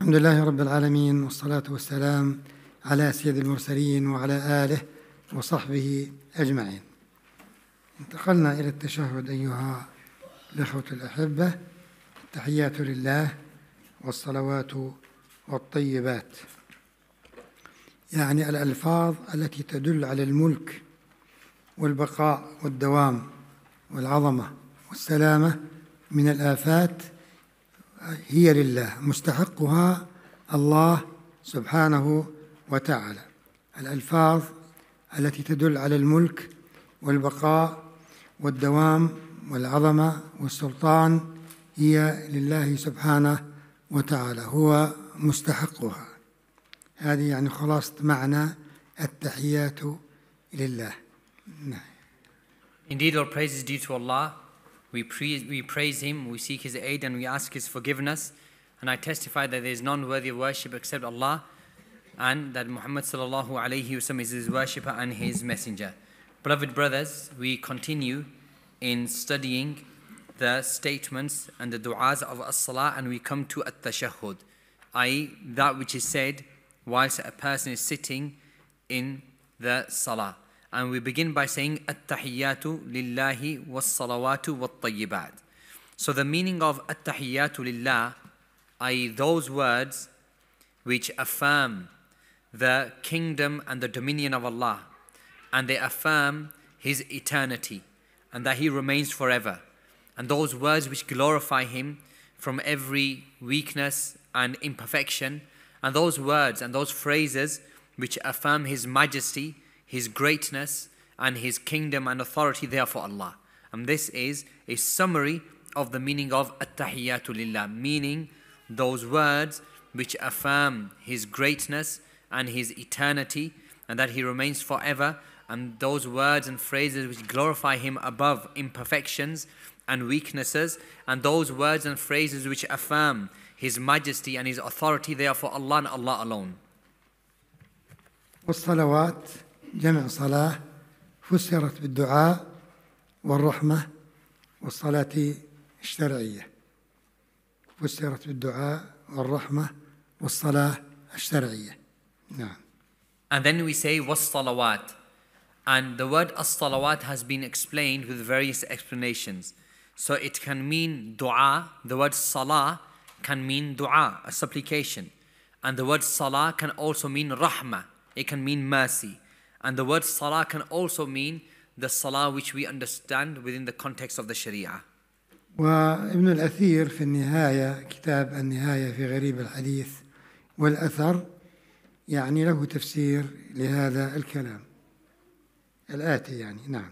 الحمد لله رب العالمين والصلاة والسلام على سيد المرسلين وعلى آله وصحبه أجمعين انتقلنا إلى التشهد أيها الأخوة الأحبة التحيات لله والصلوات والطيبات يعني الألفاظ التي تدل على الملك والبقاء والدوام والعظمة والسلامة من الآفات هي لله مستحقها الله سبحانه وتعالى الألفاظ التي تدل على الملك والبقاء والدوام والعظمة والسلطان هي لله سبحانه وتعالى هو مستحقها هذه يعني خلاصة معنى التحيات لله نعم Indeed, all praise is due to Allah, We, pre- we praise Him, we seek His aid, and we ask His forgiveness. And I testify that there is none worthy of worship except Allah, and that Muhammad sallallahu alayhi wasallam is His worshipper and His messenger. Beloved brothers, we continue in studying the statements and the du'as of as-salah, and we come to at tashahud, i.e., that which is said whilst a person is sitting in the salah. And we begin by saying At-Tahiyyatu Lillahi Was-Salawatu wat So the meaning of At-Tahiyyatu Lillah i.e. those words which affirm the kingdom and the dominion of Allah and they affirm His eternity and that He remains forever. And those words which glorify Him from every weakness and imperfection and those words and those phrases which affirm His majesty his greatness, and His kingdom and authority there for Allah. And this is a summary of the meaning of at Lillah, meaning those words which affirm His greatness and His eternity and that He remains forever and those words and phrases which glorify Him above imperfections and weaknesses and those words and phrases which affirm His majesty and His authority therefore, for Allah and Allah alone. والصلوات جمع صلاة فسرت بالدعاء والرحمة والصلاة الشرعية فسرت بالدعاء والرحمة والصلاة الشرعية نعم And then we say والصلوات And the word الصلوات has been explained with various explanations. So it can mean دعاء The word صلاة can mean دعاء a supplication. And the word صلاة can also mean رحمة It can mean mercy. And the word salah can also mean the salah which we understand within the context of the Sharia. وابن الأثير في النهاية كتاب النهاية في غريب الحديث والأثر يعني له تفسير لهذا الكلام الآتي يعني نعم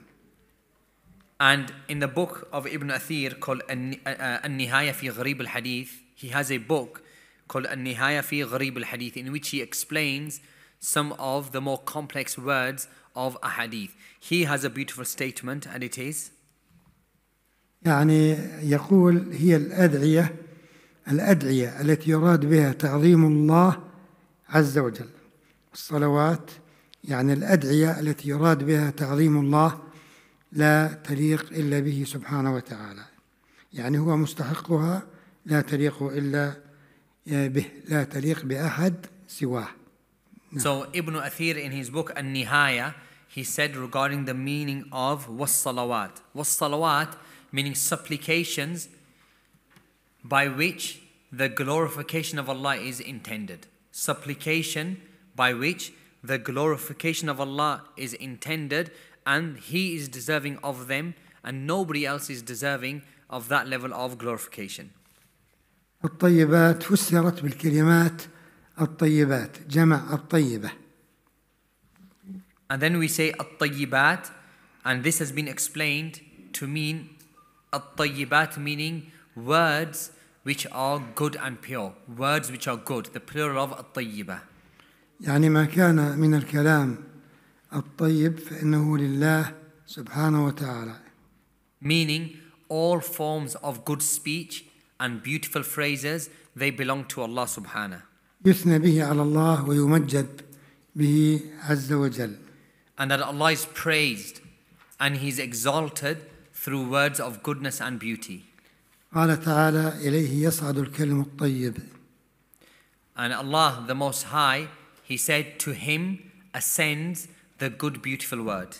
And in the book of Ibn Athir called uh, An-Nihaya fi Gharib al-Hadith, he has a book called An-Nihaya fi Gharib al-Hadith in which he explains some of the more complex words of a hadith. He has a beautiful statement and it is يعني يقول هي الأدعية الأدعية التي يراد بها تعظيم الله عز وجل الصلوات يعني الأدعية التي يراد بها تعظيم الله لا تليق إلا به سبحانه وتعالى يعني هو مستحقها لا تليق إلا به لا تليق بأحد سواه No. So Ibn Athir in his book An-Nihaya, he said regarding the meaning of was-salawat. Was-salawat meaning supplications by which the glorification of Allah is intended. Supplication by which the glorification of Allah is intended and He is deserving of them and nobody else is deserving of that level of glorification. الطيبات فسرت بالكلمات الطيبات جمع الطيبة And then we say الطيبات and this has been explained to mean الطيبات meaning words which are good and pure words which are good the plural of الطيبة يعني ما كان من الكلام الطيب فإنه لله سبحانه وتعالى meaning all forms of good speech and beautiful phrases they belong to Allah subhanahu يثنى به على الله ويمجد به عز وجل. And that Allah is praised and He is exalted through words of goodness and beauty. قال تعالى إليه يصعد الكلم الطيب. And Allah the Most High, He said to Him ascends the good beautiful word.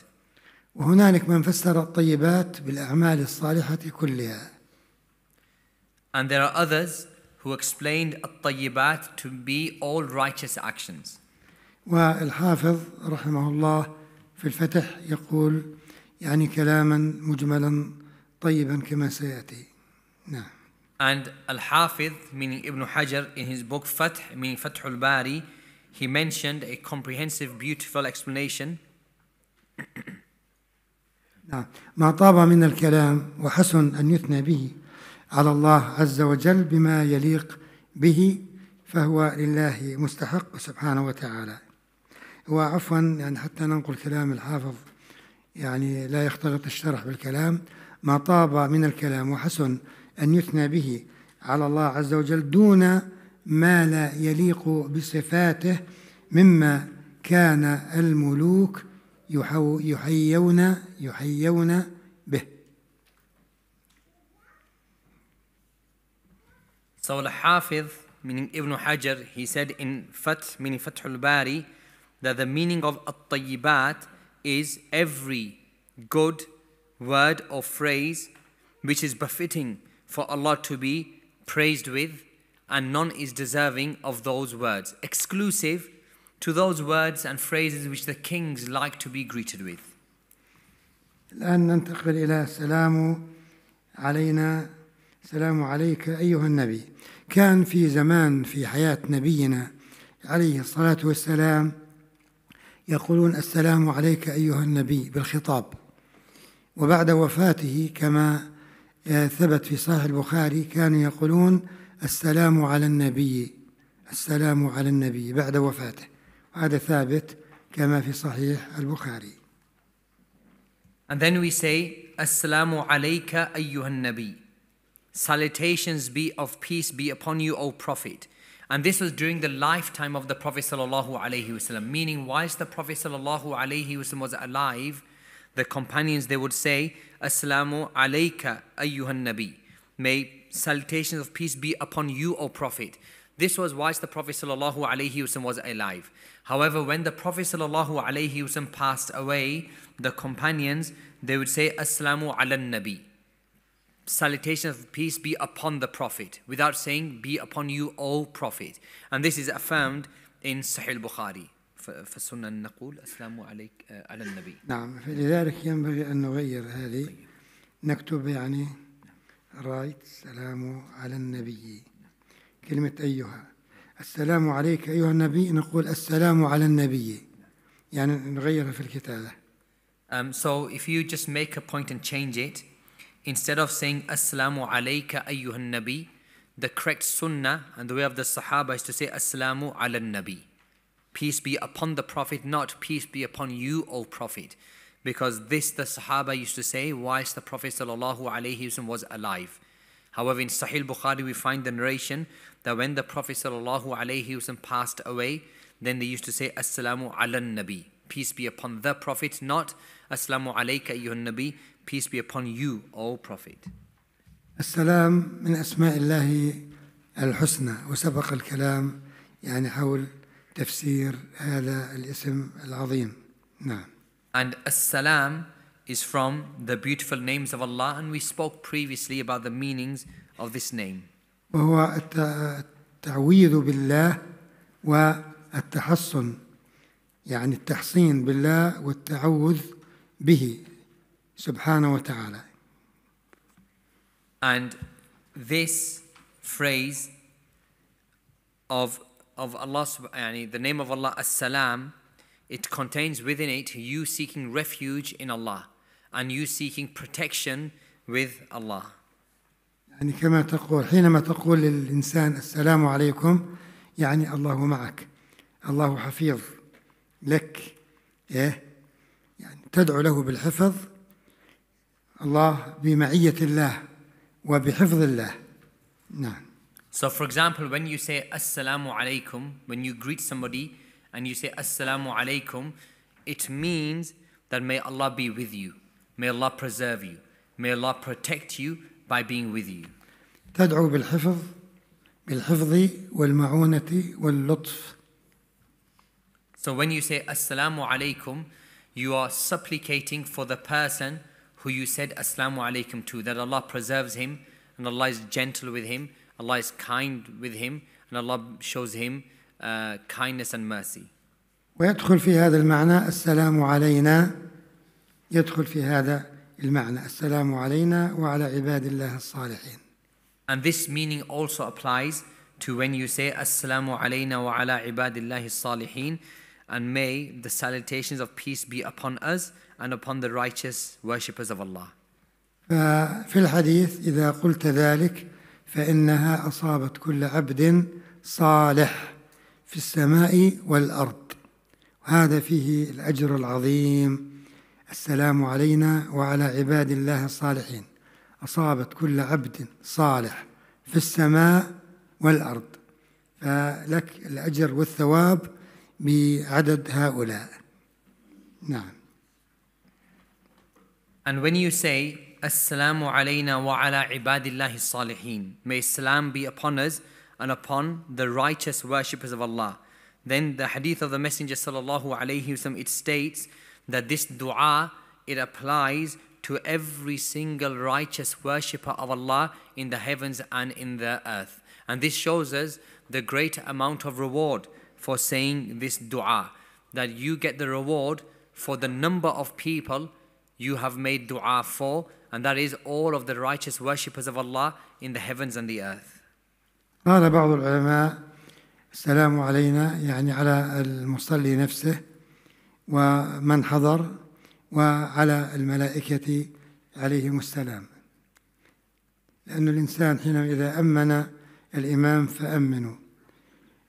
وهنالك من فسر الطيبات بالأعمال الصالحة كلها. And there are others who explained الطيبات to be all righteous actions. والحافظ رحمه الله في الفتح يقول يعني كلاما مجملا طيبا كما سيأتي نعم And Al-Hafiz, meaning Ibn Hajar, in his book Fath, meaning Fath al-Bari, he mentioned a comprehensive, beautiful explanation. نعم ما طاب من الكلام وحسن أن يثنى به على الله عز وجل بما يليق به فهو لله مستحق سبحانه وتعالى وعفوا يعني حتى ننقل كلام الحافظ يعني لا يختلط الشرح بالكلام ما طاب من الكلام وحسن أن يثنى به على الله عز وجل دون ما لا يليق بصفاته مما كان الملوك يحيون يحيون به So the Hafiz, meaning Ibn Hajar, he said in Fath, meaning Fathul Bari, that the meaning of At-Tayyibat is every good word or phrase which is befitting for Allah to be praised with and none is deserving of those words, exclusive to those words and phrases which the kings like to be greeted with. الآن ننتقل إلى سلام علينا السلام عليك أيها النبي كان في زمان في حياة نبينا عليه الصلاة والسلام يقولون السلام عليك أيها النبي بالخطاب وبعد وفاته كما آه، ثبت في صحيح البخاري كانوا يقولون السلام على النبي السلام على النبي بعد وفاته هذا ثابت كما في صحيح البخاري And then we say السلام عليك أيها النبي Salutations be of peace be upon you, O Prophet. And this was during the lifetime of the Prophet sallallahu alaihi wasallam. Meaning, whilst the Prophet sallallahu alaihi wasallam was alive, the companions they would say, "Assalamu alaika, ayyuhan nabi." May salutations of peace be upon you, O Prophet. This was whilst the Prophet sallallahu alaihi wasallam was alive. However, when the Prophet sallallahu alaihi wasallam passed away, the companions they would say, "Assalamu alan nabi." salutation of peace be upon the Prophet, without saying, be upon you, O Prophet. And this is found in Sahih Bukhari. فالسنة أن نقول السلام عليك على النبي نعم فلذلك ينبغي أن نغير هذه نكتب يعني رايت السلام على النبي كلمة أيها السلام عليك أيها النبي نقول السلام على النبي يعني نغيرها في الكتابة um, so if you just make a point and change it instead of saying "Assalamu alayka ayyuhan nabi, the correct sunnah and the way of the Sahaba is to say "Assalamu ala nabi. Peace be upon the Prophet, not peace be upon you, O Prophet. Because this the Sahaba used to say whilst the Prophet ﷺ was alive. However, in Sahih Bukhari, we find the narration that when the Prophet ﷺ passed away, then they used to say Assalamu ala Nabi. Peace be upon the Prophet, not Assalamu alayka ayyuhan Nabi. Peace be upon you, O Prophet. السلام من أسماء الله الحسنى وسبق الكلام يعني حول تفسير هذا الاسم العظيم نعم And السلام is from the beautiful names of Allah and we spoke previously about the meanings of this name. وهو التعويذ بالله والتحصن يعني التحصين بالله والتعوذ به سبحانه وتعالى. And this phrase of of Allah يعني the name of Allah السلام it contains within it you seeking refuge in Allah and you seeking protection with Allah. يعني كما تقول حينما تقول للإنسان السلام عليكم يعني الله معك الله حفيظ لك إيه يعني تدعو له بالحفظ الله بمعية الله وبحفظ الله نعم So for example, when you say Assalamu alaikum, when you greet somebody and you say Assalamu alaikum, it means that may Allah be with you, may Allah preserve you, may Allah protect you by being with you. تدعو بالحفظ بالحفظ والمعونة واللطف. So when you say Assalamu alaikum, you are supplicating for the person who you said Aslamu alaykum to, that Allah preserves him and Allah is gentle with him, Allah is kind with him, and Allah shows him uh, kindness and mercy. ويدخل في هذا المعنى السلام علينا يدخل في هذا المعنى السلام علينا وعلى عباد الله الصالحين. And this meaning also applies to when you say as-salamu alayna wa ala ibadillahi salihin and may the salutations of peace be upon us and upon the righteous worshippers of Allah. ففي الحديث إذا قلت ذلك فإنها أصابت كل عبد صالح في السماء والأرض وهذا فيه الأجر العظيم السلام علينا وعلى عباد الله الصالحين أصابت كل عبد صالح في السماء والأرض فلك الأجر والثواب بعدد هؤلاء نعم And when you say, Assalamu alayna wa ala ibadillahi salihin, may salam be upon us and upon the righteous worshippers of Allah. Then the hadith of the Messenger sallallahu alayhi wasallam, it states that this dua, it applies to every single righteous worshipper of Allah in the heavens and in the earth. And this shows us the great amount of reward for saying this dua, that you get the reward for the number of people you have made dua for, and that is all of the righteous worshippers of Allah in the heavens and the earth. قال بعض العلماء السلام علينا يعني على المصلي نفسه ومن حضر وعلى الملائكة عليهم السلام لأن الإنسان حين إذا أمن الإمام فأمنوا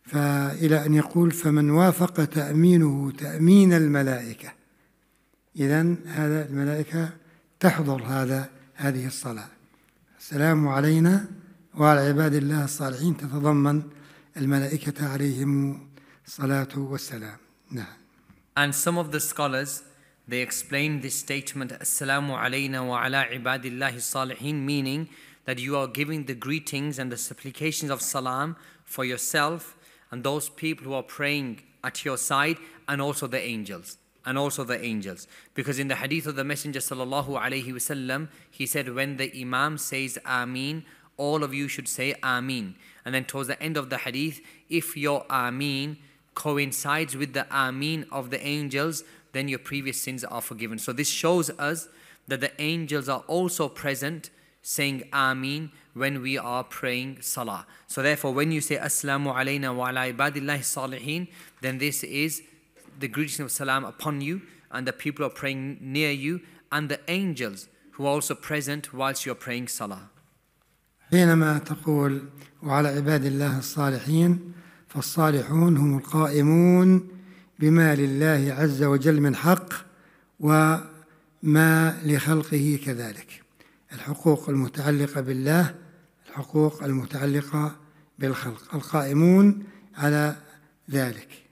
فإلى أن يقول فمن وافق تأمينه تأمين الملائكة إذا هذا الملائكة تحضر هذا هذه الصلاة السلام علينا وعلى عباد الله الصالحين تتضمن الملائكة عليهم الصلاة والسلام نعم And some of the scholars they explain this statement Assalamu alayna wa ala ibadillahi salihin meaning that you are giving the greetings and the supplications of salam for yourself and those people who are praying at your side and also the angels. and also the angels. Because in the hadith of the Messenger sallallahu alaihi wasallam, he said, when the Imam says Ameen, all of you should say Ameen. And then towards the end of the hadith, if your Ameen coincides with the Ameen of the angels, then your previous sins are forgiven. So this shows us that the angels are also present saying Ameen when we are praying Salah. So therefore, when you say Aslamu alayna wa ala ibadillahi salihin, then this is the greetings of salam upon you, and the people are praying near you, and the angels who are also present whilst you are praying salah. حينما تقول وعلى عباد الله الصالحين فالصالحون هم القائمون بما لله عز وجل من حق وما لخلقه كذلك الحقوق المتعلقة بالله الحقوق المتعلقة بالخلق القائمون على ذلك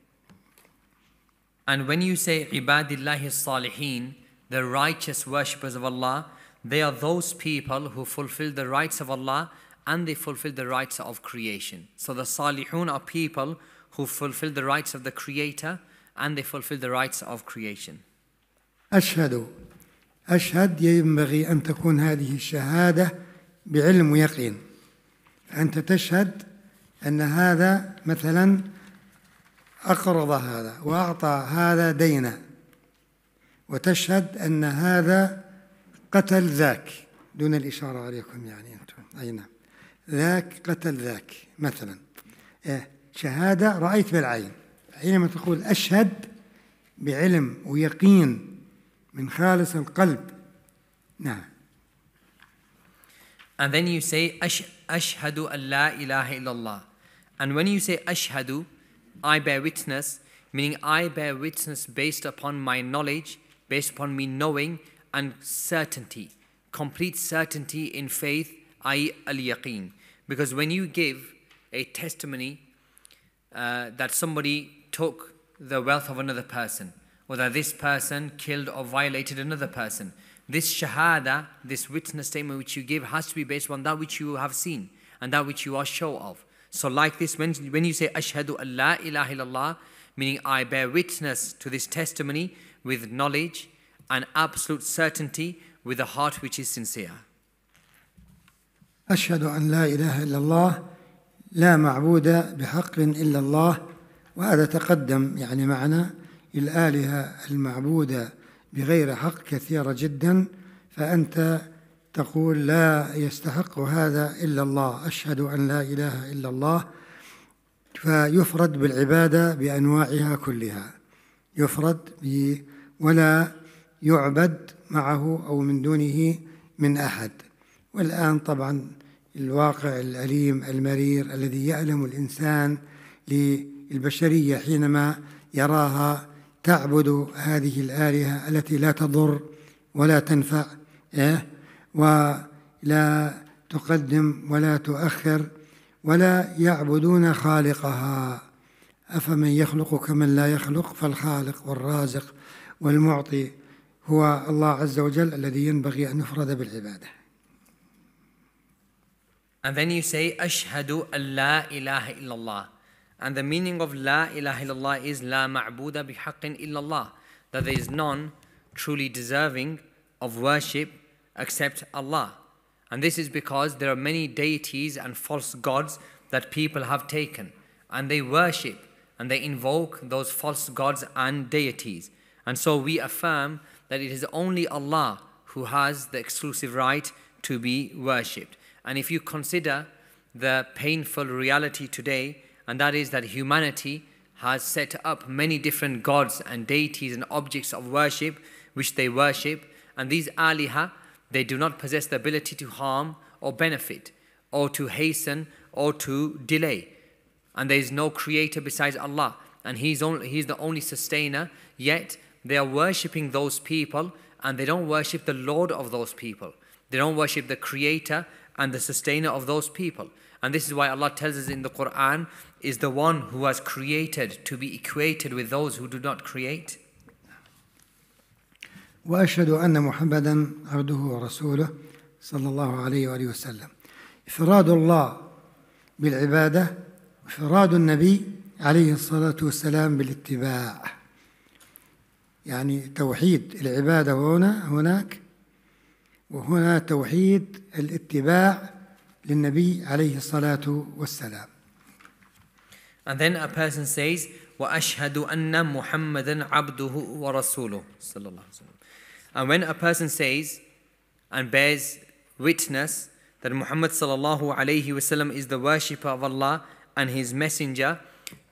And when you say ibadillah salihin, the righteous worshippers of Allah, they are those people who fulfill the rights of Allah and they fulfill the rights of creation. So the salihun are people who fulfill the rights of the creator and they fulfill the rights of creation. أشهد أشهد ينبغي أن تكون هذه الشهادة بعلم ويقين أنت تشهد أن هذا مثلا أقرض هذا وأعطى هذا دينا وتشهد أن هذا قتل ذاك دون الإشارة عليكم يعني أنتم أين نعم. ذاك قتل ذاك مثلا إيه، شهادة رأيت بالعين حينما تقول أشهد بعلم ويقين من خالص القلب نعم And then you say أشهد أن لا إله إلا الله And when you say أشهد I bear witness, meaning I bear witness based upon my knowledge, based upon me knowing and certainty, complete certainty in faith, i.e., al yaqeen. Because when you give a testimony uh, that somebody took the wealth of another person, or that this person killed or violated another person, this shahada, this witness statement which you give, has to be based on that which you have seen and that which you are sure of. So, like this, when, when you say Ashhadu an la ilaha illallah, meaning I bear witness to this testimony with knowledge and absolute certainty with a heart which is sincere. أشهد أن لا إله إلا الله لا معبود بحق إلا الله وهذا تقدم يعني معنا الآلهة المعبودة بغير حق كثيرة جدا فأنت تقول لا يستحق هذا إلا الله أشهد أن لا إله إلا الله فيفرد بالعبادة بأنواعها كلها يفرد ولا يعبد معه أو من دونه من أحد والآن طبعا الواقع الأليم المرير الذي يألم الإنسان للبشرية حينما يراها تعبد هذه الآلهة التي لا تضر ولا تنفع إيه؟ ولا تقدم ولا تؤخر ولا يعبدون خالقها أفمن يخلق كمن لا يخلق فالخالق والرازق والمعطي هو الله عز وجل الذي ينبغي أن نفرد بالعبادة And then you say أشهد أن لا إله إلا الله And the meaning of لا إله إلا الله is لا معبود بحق إلا الله That there is none truly deserving of worship except Allah. And this is because there are many deities and false gods that people have taken, and they worship and they invoke those false gods and deities. And so we affirm that it is only Allah who has the exclusive right to be worshipped. And if you consider the painful reality today, and that is that humanity has set up many different gods and deities and objects of worship which they worship, and these alihah. They do not possess the ability to harm or benefit, or to hasten or to delay. And there is no creator besides Allah, and He's, only, he's the only sustainer. Yet they are worshipping those people, and they don't worship the Lord of those people. They don't worship the creator and the sustainer of those people. And this is why Allah tells us in the Quran is the one who has created to be equated with those who do not create. وأشهد أن محمدا عبده ورسوله صلى الله عليه وآله وسلم إفراد الله بالعبادة إفراد النبي عليه الصلاة والسلام بالاتباع يعني توحيد العبادة هنا هناك وهنا توحيد الاتباع للنبي عليه الصلاة والسلام And then a person says وأشهد أن محمدا عبده ورسوله صلى الله عليه وسلم And when a person says and bears witness that Muhammad sallallahu alayhi wasallam is the worshipper of Allah and his messenger,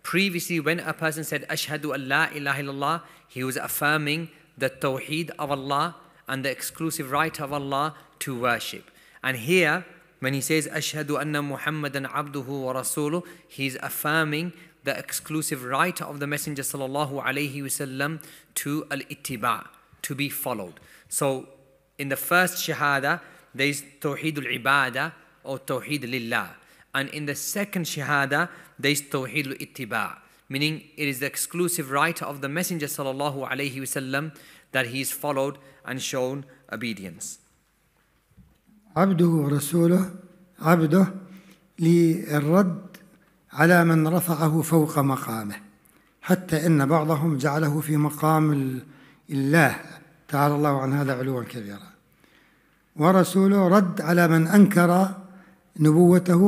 previously when a person said ashhadu Allah la ilaha illallah, he was affirming the tawheed of Allah and the exclusive right of Allah to worship. And here, when he says ashhadu anna muhammadan abduhu wa rasuluh, he's affirming the exclusive right of the messenger sallallahu alayhi wasallam to al-ittiba' to be followed. So in the first shahada, there is Tawheedul Ibadah or Tawheed Lillah. And in the second shahada, there is Tawheedul Ittiba, meaning it is the exclusive right of the Messenger sallallahu alaihi wasallam that he is followed and shown obedience. عبده ورسوله عبده للرد على من رفعه فوق مقامه حتى ان بعضهم جعله في مقام الله تعالى الله عن هذا علوا كبيرا ورسوله رد على من أنكر نبوته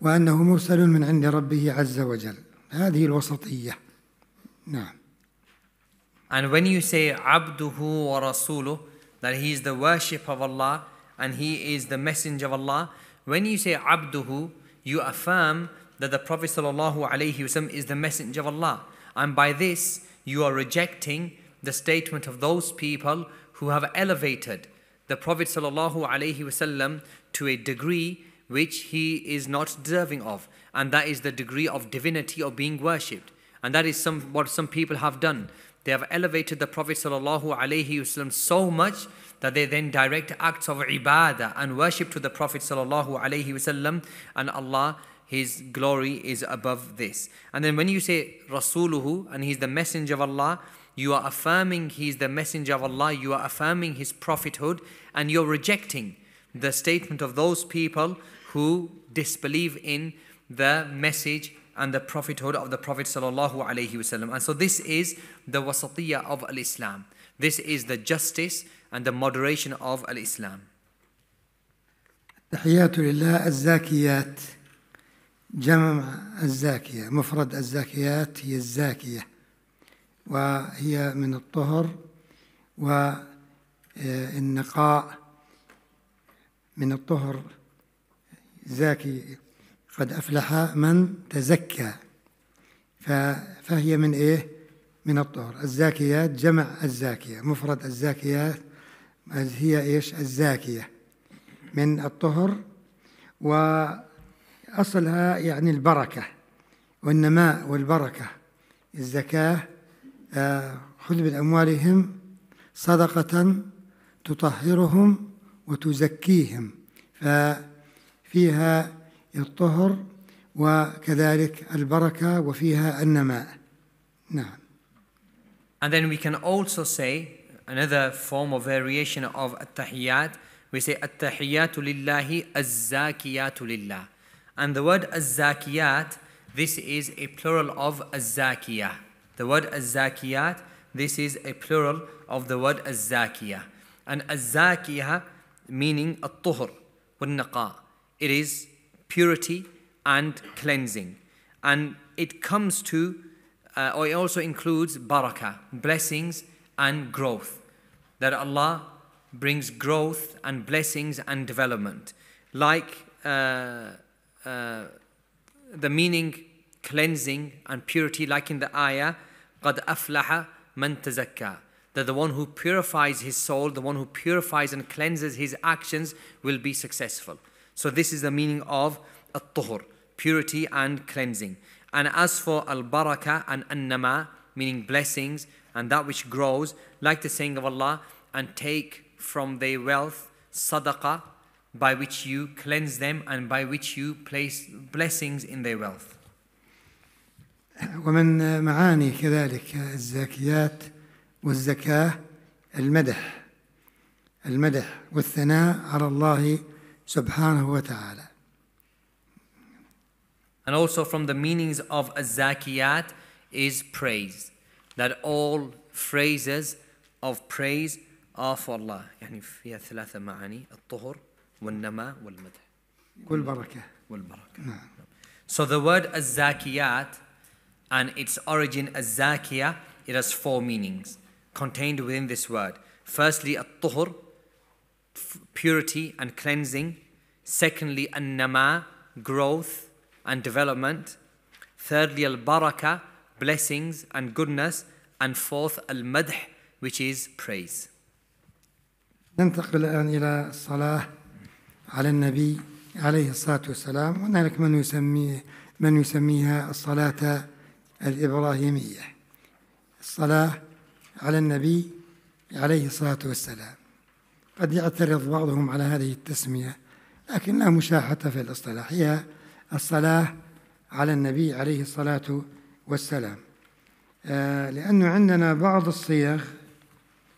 وأنه مرسل من عند ربه عز وجل هذه الوسطية نعم And when you say عبده ورسوله that he is the worship of Allah and he is the messenger of Allah when you say عبده you affirm that the Prophet الله عليه وسلم is the messenger of Allah and by this you are rejecting the statement of those people who have elevated the Prophet ﷺ to a degree which he is not deserving of, and that is the degree of divinity of being worshipped. And that is some, what some people have done. They have elevated the Prophet ﷺ so much that they then direct acts of ibadah and worship to the Prophet ﷺ, and Allah his glory is above this. And then when you say Rasuluhu and he's the messenger of Allah, you are affirming he's the messenger of Allah, you are affirming his prophethood, and you're rejecting the statement of those people who disbelieve in the message and the prophethood of the Prophet sallallahu And so this is the wasatiyah of al-Islam. This is the justice and the moderation of al-Islam. جمع الزاكية مفرد الزاكيات هي الزاكية وهي من الطهر والنقاء من الطهر زاكي قد أفلح من تزكى فهي من إيه؟ من الطهر الزاكيات جمع الزاكية مفرد الزاكيات هي إيش الزاكية من الطهر وأصلها يعني البركة والنماء والبركة الزكاة خذ من أموالهم صدقة تطهرهم وتزكيهم ففيها الطهر وكذلك البركة وفيها النماء نعم And then we can also say another form or variation of التحيات we say التحيات لله الزاكيات لله and the word الزاكيات this is a plural of الزاكيات The word azakiyat, this is a plural of the word azakiyah. And azakiyah meaning a tuhr wal-naqa. It is purity and cleansing. And it comes to, uh, or it also includes barakah, blessings and growth. That Allah brings growth and blessings and development. Like uh, uh, the meaning cleansing and purity, like in the ayah, قَدْ أَفْلَحَ مَنْ تَزَكَّى That the one who purifies his soul, the one who purifies and cleanses his actions, will be successful. So this is the meaning of الطهر, purity and cleansing. And as for al-baraka and annama, meaning blessings and that which grows, like the saying of Allah, and take from their wealth sadaqah by which you cleanse them and by which you place blessings in their wealth. ومن معاني كذلك الزاكيات والزكاة المدح المدح والثناء على الله سبحانه وتعالى And also from the meanings of الزاكيات is praise. That all phrases of praise are for Allah. يعني فيها ثلاثة معاني الطهر والنماء والمدح. والبركة. والبركة. نعم. So the word الزاكيات and its origin as it has four meanings contained within this word. Firstly, at-tuhur, purity and cleansing. Secondly, an-nama, growth and development. Thirdly, al-baraka, blessings and goodness. And fourth, al-madh, which is praise. ننتقل الآن إلى الصلاة على النبي عليه الصلاة والسلام هنالك من يسميه من يسميها الصلاة الإبراهيمية الصلاة على النبي عليه الصلاة والسلام قد يعترض بعضهم على هذه التسمية لكنها مشاحة في الاصطلاح هي الصلاة على النبي عليه الصلاة والسلام آه لأنه عندنا بعض الصيغ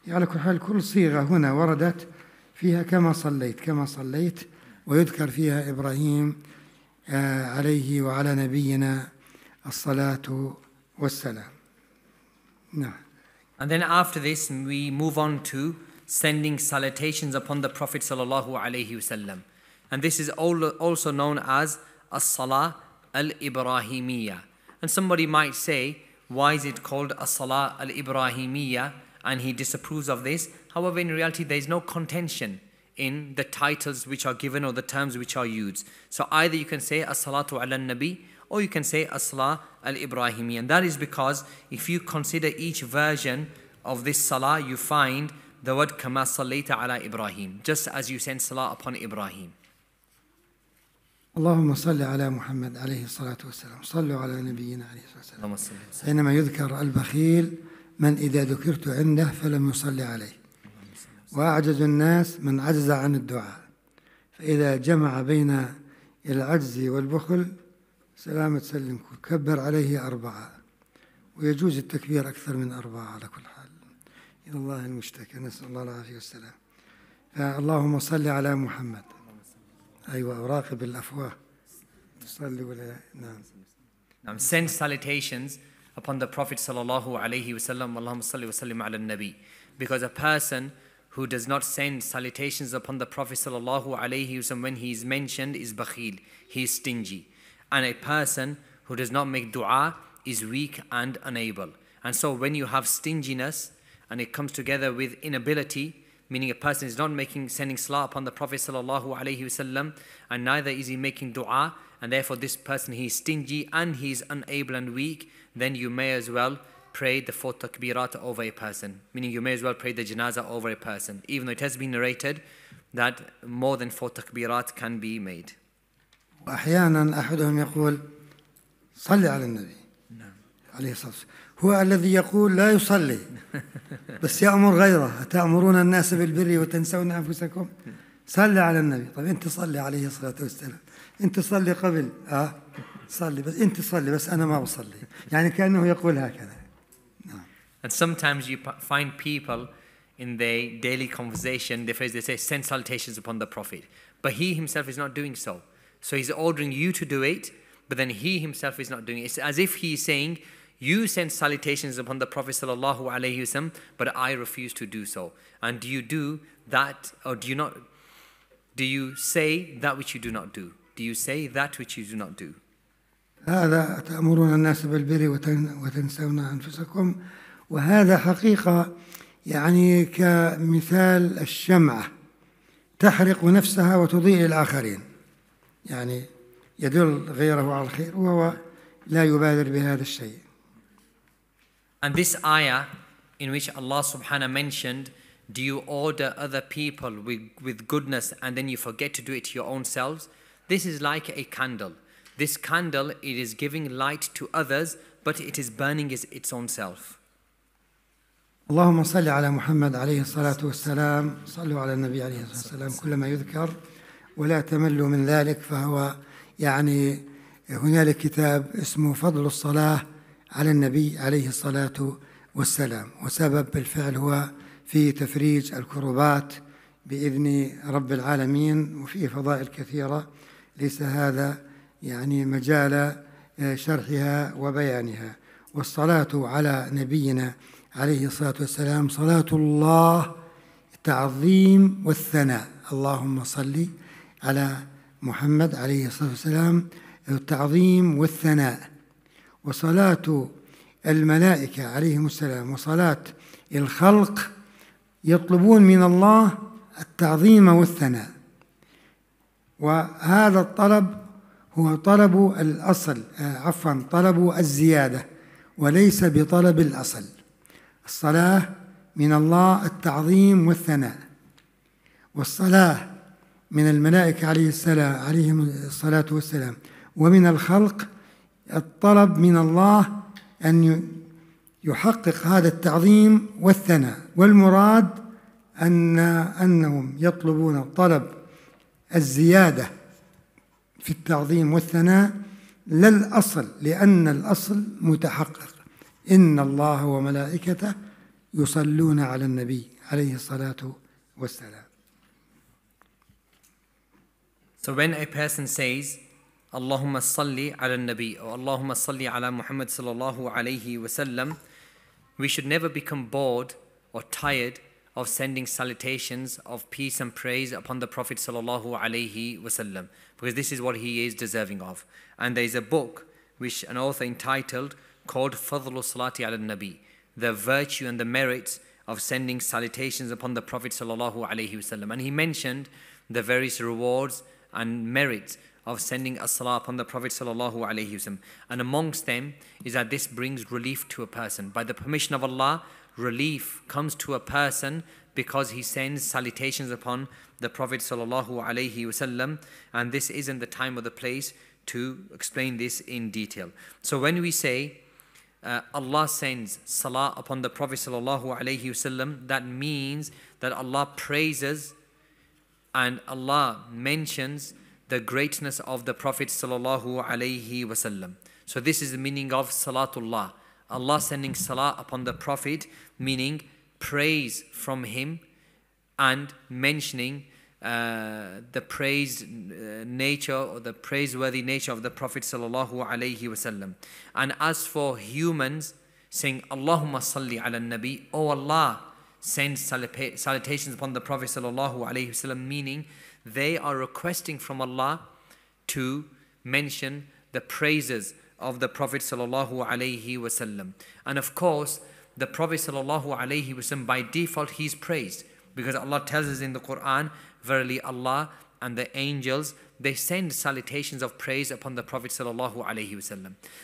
يعني على كل حال كل صيغة هنا وردت فيها كما صليت كما صليت ويذكر فيها إبراهيم آه عليه وعلى نبينا And then after this we move on to sending salutations upon the Prophet sallallahu alaihi wasallam. And this is also known as as-salah al-Ibrahimiyya. And somebody might say, why is it called as-salah al-Ibrahimiyya? And he disapproves of this. However, in reality, there is no contention in the titles which are given or the terms which are used. So either you can say as-salatu ala nabi or you can say Asla al Ibrahimi. And that is because if you consider each version of this salah, you find the word Kama Salayta ala Ibrahim, just as you send salah upon Ibrahim. اللهم صل على محمد عليه الصلاة والسلام صلوا على نبينا عليه الصلاة والسلام حينما يذكر البخيل من إذا ذكرت عنده فلم يصلي عليه وأعجز الناس من عجز عن الدعاء فإذا جمع بين العجز والبخل سلامة سلم كبر عليه أربعة ويجوز التكبير أكثر من أربعة على كل حال إلى الله المشتكى نسأل الله العافية والسلام فاللهم صل على محمد أيوة راقب الأفواه صلي ولا نعم نعم send salutations upon the Prophet صلى الله عليه وسلم اللهم صل وسلم على النبي because a person who does not send salutations upon the Prophet صلى الله عليه وسلم when he is mentioned is بخيل he is stingy and a person who does not make dua is weak and unable. And so when you have stinginess and it comes together with inability, meaning a person is not making sending salah upon the Prophet sallallahu alaihi wasallam, and neither is he making du'a, and therefore this person he is stingy and he is unable and weak, then you may as well pray the four takbirat over a person, meaning you may as well pray the janazah over a person, even though it has been narrated that more than four takbirat can be made. وأحيانا أحدهم يقول صلي على النبي نعم. عليه الصلاة والسلام هو الذي يقول لا يصلي بس يأمر غيره أتأمرون الناس بالبر وتنسون أنفسكم صلي على النبي طيب أنت صلي عليه الصلاة والسلام أنت صلي قبل آه صلي بس أنت صلي بس أنا ما أصلي يعني كأنه يقول هكذا نعم. And sometimes you find people in their daily conversation, they, they say, send salutations upon the Prophet. But he himself is not doing so. So he's ordering you to do it, but then he himself is not doing it. It's as if he's saying, You send salutations upon the Prophet, وسلم, but I refuse to do so. And do you do that, or do you not? Do you say that which you do not do? Do you say that which you do not do? هذا تأمرون الناس بالبر وتنسون أنفسكم وهذا حقيقة يعني كمثال الشمعة تحرق نفسها وتضيء الآخرين يعني يدل غيره على الخير وهو لا يبادر بهذا الشيء. And this ayah in which Allah subhanahu mentioned do you order other people with, with goodness and then you forget to do it to your own selves this is like a candle this candle it is giving light to others but it is burning its its own self اللهم صل على محمد عليه الصلاة والسلام صلوا على النبي عليه الصلاة والسلام كلما يذكر ولا تملوا من ذلك فهو يعني هنالك كتاب اسمه فضل الصلاة على النبي عليه الصلاة والسلام وسبب بالفعل هو في تفريج الكروبات بإذن رب العالمين وفيه فضائل كثيرة ليس هذا يعني مجال آه، شرحها وبيانها والصلاة على نبينا عليه الصلاة والسلام صلاة الله تعظيم والثناء اللهم صلِّ على محمد عليه الصلاة والسلام التعظيم والثناء وصلاة الملائكة عليهم السلام وصلاة الخلق يطلبون من الله التعظيم والثناء وهذا الطلب هو طلب الأصل آه، عفوا طلب الزيادة وليس بطلب الأصل الصلاة من الله التعظيم والثناء والصلاة من الملائكة عليه السلام عليهم الصلاة والسلام ومن الخلق الطلب من الله أن يحقق هذا التعظيم والثناء والمراد أن أنهم يطلبون طلب الزيادة في التعظيم والثناء لا الأصل لأن الأصل متحقق إن الله وملائكته يصلون على النبي عليه الصلاة والسلام So when a person says, Allahumma salli ala nabi or Allahumma salli ala Muhammad sallallahu alayhi wasallam, we should never become bored or tired of sending salutations of peace and praise upon the Prophet sallallahu alayhi wasallam because this is what he is deserving of. And there is a book which an author entitled called Fadlu Salati ala Nabi, the virtue and the merits of sending salutations upon the Prophet sallallahu alayhi wasallam. And he mentioned the various rewards and merit of sending a salat on the Prophet sallallahu And amongst them is that this brings relief to a person. By the permission of Allah, relief comes to a person because he sends salutations upon the Prophet sallallahu And this isn't the time or the place to explain this in detail. So when we say uh, Allah sends salah upon the Prophet sallallahu that means that Allah praises and Allah mentions the greatness of the Prophet sallallahu alaihi wasallam. So this is the meaning of salatullah. Allah sending salah upon the Prophet, meaning praise from him and mentioning uh, the praised uh, nature or the praiseworthy nature of the Prophet sallallahu alaihi wasallam. And as for humans, saying Allahumma salli ala nabi, O oh Allah, send salutations upon the Prophet ﷺ, meaning they are requesting from Allah to mention the praises of the Prophet And of course, the Prophet ﷺ, by default, he's praised because Allah tells us in the Quran, verily Allah and the angels they send salutations of praise upon the Prophet So the Prophet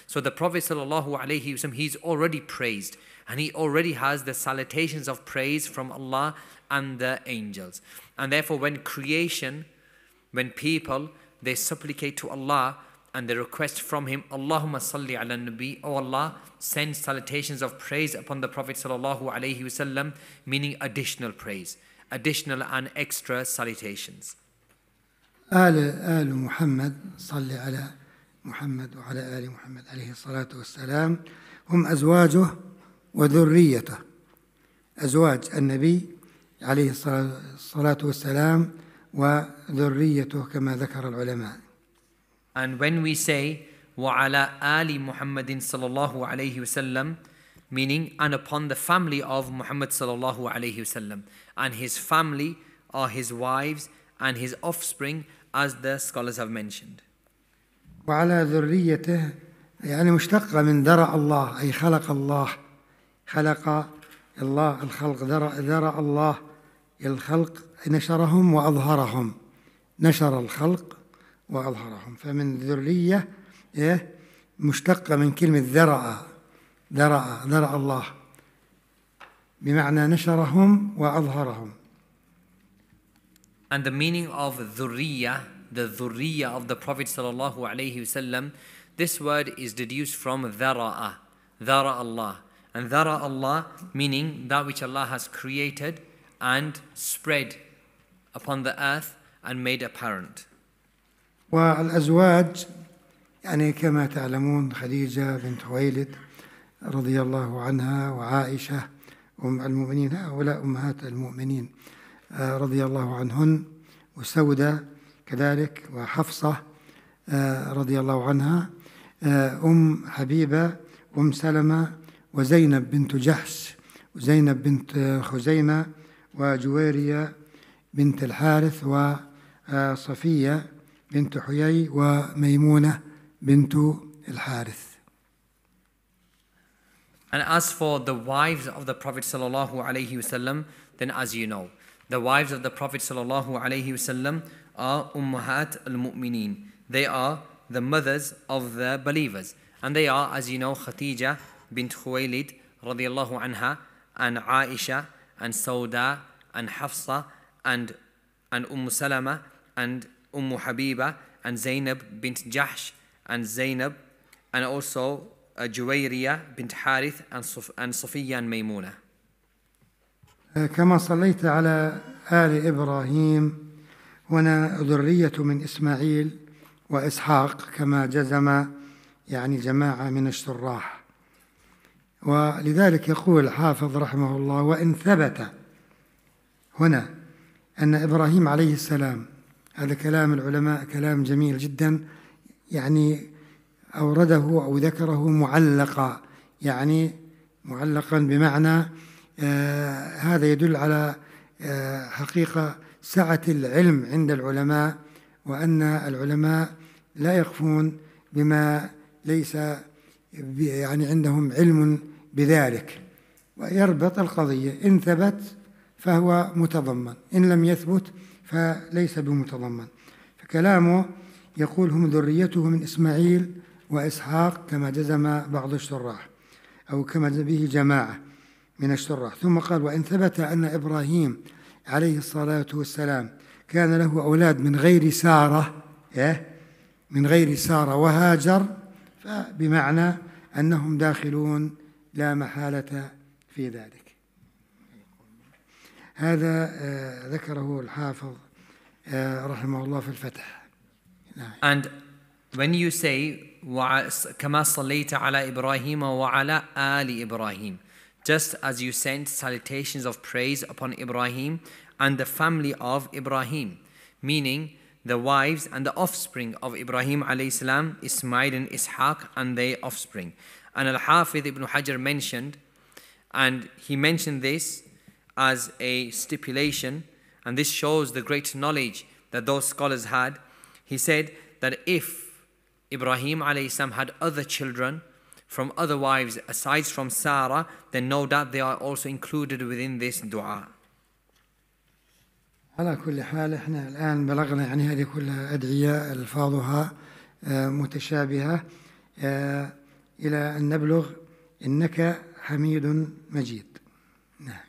ﷺ, he's already praised and he already has the salutations of praise from Allah and the angels. And therefore, when creation, when people, they supplicate to Allah and they request from him, Allahumma salli ala nabi, O Allah, send salutations of praise upon the Prophet sallallahu alaihi wasallam, meaning additional praise, additional and extra salutations. آل آل محمد صل على محمد وعلى آل محمد عليه الصلاة والسلام هم أزواجه وذريته أزواج النبي عليه الصلاة والسلام وذريته كما ذكر العلماء. And when we say وعلى آل محمد صلى الله عليه وسلم meaning and upon the family of Muhammad صلى الله عليه وسلم and his family are his wives and his offspring as the scholars have mentioned. وعلى ذريته يعني مشتقة من درع الله أي خلق الله خلق الله الخلق ذرأ, ذرأ الله الخلق نشرهم وأظهرهم نشر الخلق وأظهرهم فمن ذرية إيه؟ مشتقة من كلمة ذرأ ذرأ ذرأ الله بمعنى نشرهم وأظهرهم And the meaning of ذرية the ذرية of the Prophet sallallahu alayhi wasallam this word is deduced from ذرأ ذرأ Allah And dhara Allah, meaning that which Allah has created and spread upon the earth and made apparent. والأزواج يعني كما تعلمون خديجة بنت خويلد رضي الله عنها وعائشة أم المؤمنين هؤلاء أمهات المؤمنين آه، رضي الله عنهن وسودة كذلك وحفصة آه، رضي الله عنها آه، أم حبيبة أم سلمة وزينب بنت جحش وزينب بنت خزيمة وجويرية بنت الحارث وصفية بنت حيي وميمونة بنت الحارث And as for the wives of the Prophet sallallahu alaihi wasallam, then as you know, the wives of the Prophet sallallahu alaihi wasallam are ummahat al mumineen They are the mothers of the believers, and they are, as you know, Khatija بنت خويلد رضي الله عنها عن عائشة عن سوداء عن حفصة عن عن أم سلمة عن أم حبيبة عن زينب بنت جحش عن زينب عن also جويرية بنت حارث عن صف عن صفية ميمونة كما صليت على آل إبراهيم وأنا ذرية من إسماعيل وإسحاق كما جزم يعني جماعة من الشراح ولذلك يقول الحافظ رحمه الله وإن ثبت هنا أن إبراهيم عليه السلام هذا كلام العلماء كلام جميل جدا يعني أورده أو ذكره معلقا يعني معلقا بمعنى آه هذا يدل على آه حقيقة سعة العلم عند العلماء وأن العلماء لا يقفون بما ليس يعني عندهم علم بذلك ويربط القضية إن ثبت فهو متضمن إن لم يثبت فليس بمتضمن فكلامه يقول هم ذريته من إسماعيل وإسحاق كما جزم بعض الشراح أو كما به جماعة من الشراح ثم قال وإن ثبت أن إبراهيم عليه الصلاة والسلام كان له أولاد من غير سارة إيه؟ من غير سارة وهاجر فبمعنى أنهم داخلون لا محالة في ذلك هذا ذكره الحافظ رحمه الله في الفتح And when you say كما صليت على إبراهيم وعلى آل إبراهيم just as you sent salutations of praise upon Ibrahim and the family of Ibrahim meaning the wives and the offspring of Ibrahim alayhi salam Ismail and Ishaq and their offspring and Al Hafidh ibn Hajar mentioned, and he mentioned this as a stipulation, and this shows the great knowledge that those scholars had. He said that if Ibrahim alayhi had other children from other wives aside from Sarah, then no doubt they are also included within this dua. على كل حال احنا الآن بلغنا يعني هذه كلها أدعية ألفاظها متشابهة إلى أن نبلغ إنك حميد مجيد نعم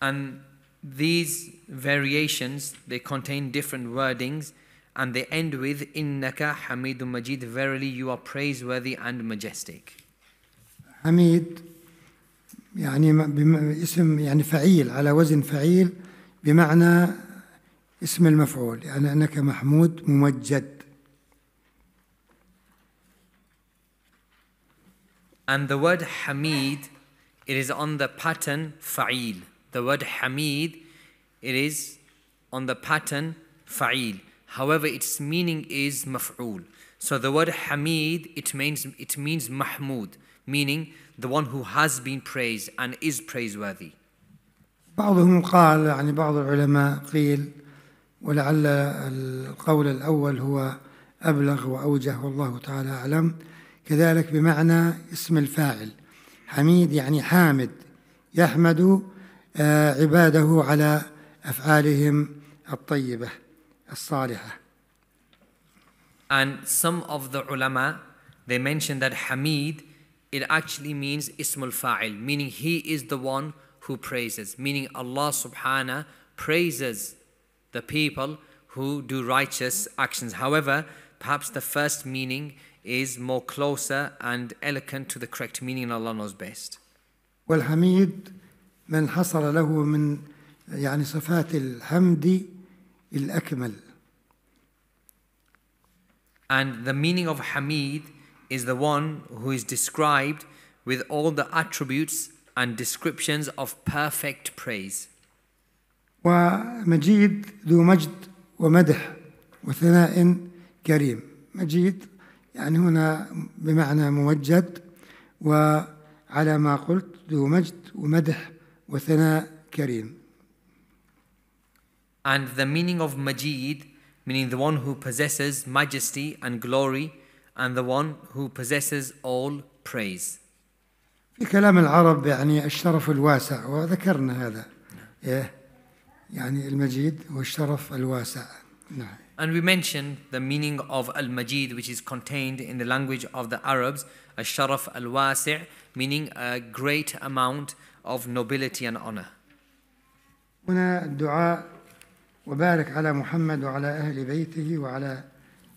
And these variations, they contain different wordings and they end with إنك حميد مجيد Verily you are praiseworthy and majestic. حميد يعني اسم يعني فعيل على وزن فعيل بمعنى اسم المفعول يعني أنك محمود ممجد And the word Hamid, it is on the pattern fa'il. The word Hamid, it is on the pattern fa'il. However, its meaning is maf'ul. So the word Hamid, it means, it means Mahmud, meaning the one who has been praised and is praiseworthy. بعضهم قال يعني بعض العلماء قيل ولعل القول الأول هو أبلغ وأوجه والله تعالى أعلم كذلك بمعنى اسم الفاعل حميد يعني حامد يحمد عباده على أفعالهم الطيبة الصالحة And some of the ulama, they mention that Hamid, it actually means Ismul Fa'il, meaning he is the one who praises, meaning Allah subhanahu praises the people who do righteous actions. However, perhaps the first meaning is more closer and eloquent to the correct meaning and Allah knows best. والحميد من حصل له من يعني صفات الحمد الأكمل. And the meaning of Hamid is the one who is described with all the attributes and descriptions of perfect praise. ومجيد ذو مجد ومدح وثناء كريم. مجيد يعني هنا بمعنى موجد وعلى ما قلت ذو مجد ومدح وثناء كريم And the meaning of Majid, meaning the one who possesses majesty and glory, and the one who possesses all praise. في كلام العرب يعني الشرف الواسع وذكرنا هذا نعم. إيه؟ يعني المجيد والشرف الواسع نعم And we mentioned the meaning of Al Majid, which is contained in the language of the Arabs, a Sharaf Al Wasi', meaning a great amount of nobility and honor. هنا الدعاء وبارك على محمد وعلى أهل بيته وعلى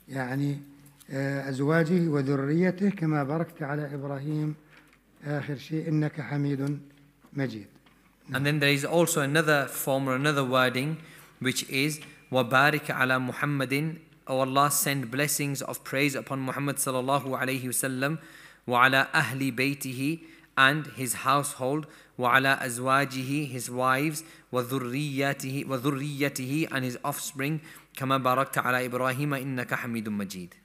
يعني أزواجه وذريته كما باركت على إبراهيم آخر شيء إنك حميد مجيد. And then there is also another form or another wording which is وَبَارِكْ عَلَى مُحَمَّدٍ Allah, send blessings of praise upon Muhammad sallallahu alayhi wasallam وَعَلَى أَهْلِ بَيْتِهِ and his household وَعَلَى أَزْوَاجِهِ his wives وَذُرِّيَّتِهِ, وذريته and his offspring كَمَا بَارَكْتَ عَلَى إِبْرَاهِيمَ إِنَّكَ حَمِيدٌ مَجِيدٌ